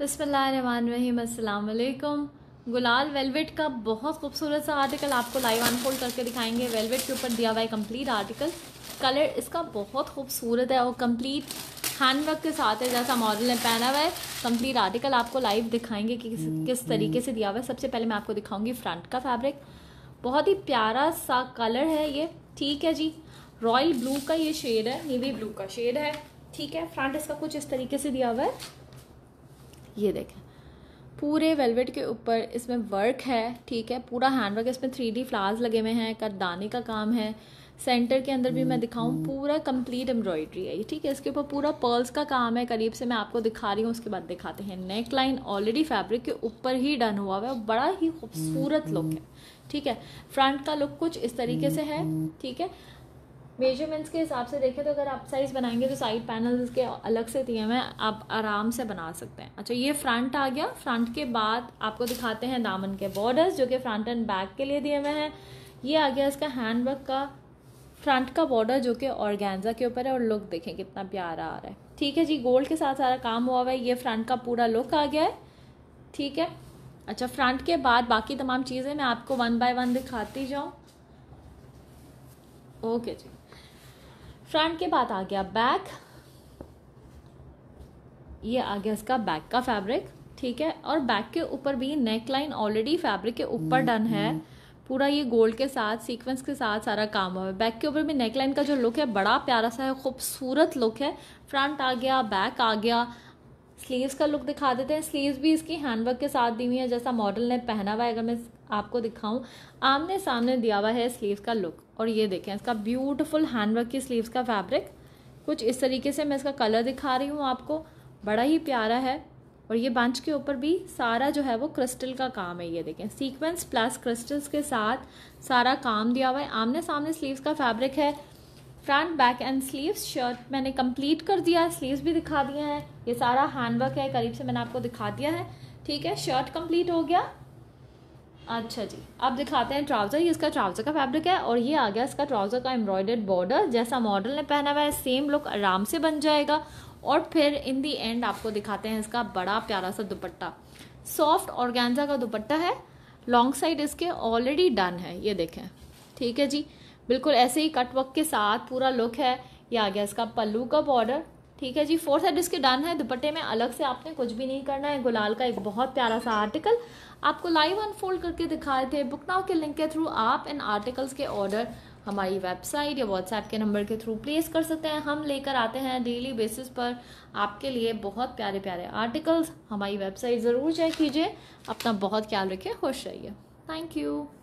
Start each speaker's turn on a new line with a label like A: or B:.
A: बसमिलकुम गुलाल वेलवेट का बहुत खूबसूरत सा आर्टिकल आपको लाइव अनफोल्ड करके दिखाएंगे वेलवेट के ऊपर दिया हुआ है कम्प्लीट आर्टिकल कलर इसका बहुत खूबसूरत है और कम्प्लीट हैंड वर्क के साथ है जैसा मॉडल ने पहना हुआ है कम्प्लीट आर्टिकल आपको लाइव दिखाएंगे कि किस किस तरीके से दिया हुआ है सबसे पहले मैं आपको दिखाऊंगी फ्रंट का फैब्रिक बहुत ही प्यारा सा कलर है ये ठीक है जी रॉयल ब्लू का ये शेड है नेवी ब्लू का शेड है ठीक है फ्रंट इसका कुछ इस तरीके से दिया हुआ है ये देखें पूरे वेलवेट के ऊपर इसमें वर्क है ठीक है पूरा हैंड वर्क इसमें थ्री डी फ्लावर्स लगे हुए हैं कददाने का काम है सेंटर के अंदर भी मैं दिखाऊं हम्म, हम्म। पूरा कंप्लीट एम्ब्रॉयडरी है ये ठीक है इसके ऊपर पूरा पर्ल्स का काम है करीब से मैं आपको दिखा रही हूँ उसके बाद दिखाते हैं नेक लाइन ऑलरेडी फैब्रिक के ऊपर ही डन हुआ हुआ है बड़ा ही खूबसूरत लुक है ठीक है फ्रंट का लुक कुछ इस तरीके से है हम्म, ठीक है मेजरमेंट्स के हिसाब से देखें तो अगर आप साइज़ बनाएंगे तो साइड पैनल्स के अलग से दिए हुए आप आराम से बना सकते हैं अच्छा ये फ्रंट आ गया फ्रंट के बाद आपको दिखाते हैं दामन के बॉर्डर्स जो कि फ्रंट एंड बैक के लिए दिए हुए हैं ये आ गया इसका हैंड वर्क का फ्रंट का बॉर्डर जो कि ऑर्गेंजा के ऊपर है और लुक देखें कितना प्यारा आ रहा है ठीक है जी गोल्ड के साथ सारा काम हुआ हुआ है ये फ्रंट का पूरा लुक आ गया है ठीक है अच्छा फ्रंट के बाद बाकी तमाम चीज़ें मैं आपको वन बाय वन दिखाती जाऊँ ओके जी फ्रंट के बाद आ गया बैक ये आ गया इसका बैक का फैब्रिक ठीक है और बैक के ऊपर भी नेक लाइन ऑलरेडी फैब्रिक के ऊपर डन है हम्म, हम्म। पूरा ये गोल्ड के साथ सीक्वेंस के साथ सारा काम हुआ है बैक के ऊपर भी नेक लाइन का जो लुक है बड़ा प्यारा सा है खूबसूरत लुक है फ्रंट आ गया बैक आ गया स्लीव्स का लुक दिखा देते हैं स्लीव्स भी इसकी हैंडवर्क के साथ दी हुई है जैसा मॉडल ने पहना हुआ है अगर मैं आपको दिखाऊं आमने सामने दिया हुआ है स्लीव्स का लुक और ये देखें इसका ब्यूटीफुल हैंडवर्क की स्लीव्स का फैब्रिक कुछ इस तरीके से मैं इसका कलर दिखा रही हूँ आपको बड़ा ही प्यारा है और ये बंच के ऊपर भी सारा जो है वो क्रिस्टल का काम है ये देखें सीक्वेंस प्लस क्रिस्टल्स के साथ सारा काम दिया हुआ है आमने सामने स्लीव्स का फैब्रिक है front back and sleeves shirt मैंने कंप्लीट कर दिया है स्लीव्स भी दिखा दिए हैं ये सारा हैंडवर्क है करीब से मैंने आपको दिखा दिया है ठीक है शर्ट कंप्लीट हो गया अच्छा जी अब दिखाते हैं ट्राउज़र ये इसका ट्राउज़र का फैब्रिक है और ये आ गया इसका ट्राउज़र का एम्ब्रॉयडर्ड बॉर्डर जैसा मॉडल ने पहना हुआ है सेम लुक आराम से बन जाएगा और फिर इन दी एंड आपको दिखाते हैं इसका बड़ा प्यारा सा दुपट्टा सॉफ्ट ऑर्गेन्जा का दुपट्टा है लॉन्ग साइड इसके ऑलरेडी डन है ये देखें ठीक है जी बिल्कुल ऐसे ही कट के साथ पूरा लुक है ये आ गया इसका पल्लू का बॉर्डर ठीक है जी फोर्थ साइड इसके डन है दुपट्टे में अलग से आपने कुछ भी नहीं करना है गुलाल का एक बहुत प्यारा सा आर्टिकल आपको लाइव अनफोल्ड करके दिखाए थे बुक नाउ के लिंक के थ्रू आप इन आर्टिकल्स के ऑर्डर हमारी वेबसाइट या व्हाट्सएप के नंबर के थ्रू प्लेस कर सकते हैं हम लेकर आते हैं डेली बेसिस पर आपके लिए बहुत प्यारे प्यारे आर्टिकल्स हमारी वेबसाइट ज़रूर चेक कीजिए अपना बहुत ख्याल रखिए खुश रहिए थैंक यू